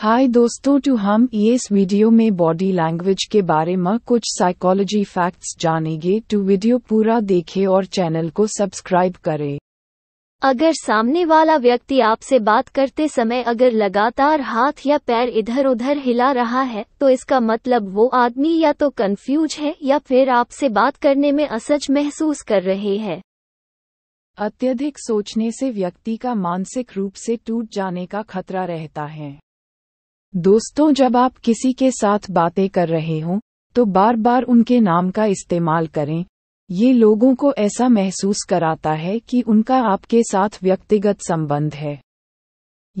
हाय दोस्तों टू तो हम इस वीडियो में बॉडी लैंग्वेज के बारे में कुछ साइकोलॉजी फैक्ट्स जानेंगे टू तो वीडियो पूरा देखें और चैनल को सब्सक्राइब करें अगर सामने वाला व्यक्ति आपसे बात करते समय अगर लगातार हाथ या पैर इधर उधर हिला रहा है तो इसका मतलब वो आदमी या तो कंफ्यूज है या फिर आपसे बात करने में असच महसूस कर रहे हैं अत्यधिक सोचने से व्यक्ति का मानसिक रूप से टूट जाने का खतरा रहता है दोस्तों जब आप किसी के साथ बातें कर रहे हों तो बार बार उनके नाम का इस्तेमाल करें ये लोगों को ऐसा महसूस कराता है कि उनका आपके साथ व्यक्तिगत संबंध है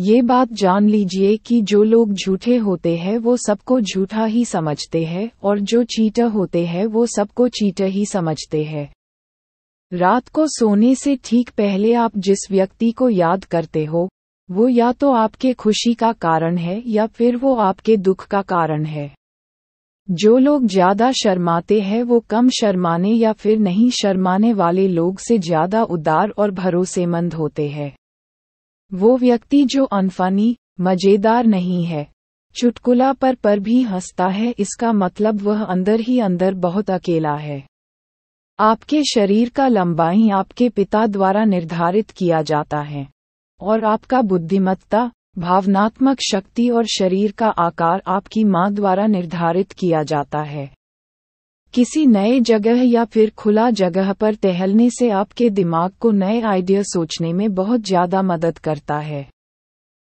ये बात जान लीजिए कि जो लोग झूठे होते हैं वो सबको झूठा ही समझते हैं और जो चीटर होते हैं वो सबको चीटर ही समझते हैं रात को सोने से ठीक पहले आप जिस व्यक्ति को याद करते हो वो या तो आपके खुशी का कारण है या फिर वो आपके दुख का कारण है जो लोग ज्यादा शर्माते हैं वो कम शर्माने या फिर नहीं शर्माने वाले लोग से ज्यादा उदार और भरोसेमंद होते हैं वो व्यक्ति जो अनफनी मजेदार नहीं है चुटकुला पर पर भी हंसता है इसका मतलब वह अंदर ही अंदर बहुत अकेला है आपके शरीर का लंबाई आपके पिता द्वारा निर्धारित किया जाता है और आपका बुद्धिमत्ता भावनात्मक शक्ति और शरीर का आकार आपकी मां द्वारा निर्धारित किया जाता है किसी नए जगह या फिर खुला जगह पर टहलने से आपके दिमाग को नए आइडिया सोचने में बहुत ज्यादा मदद करता है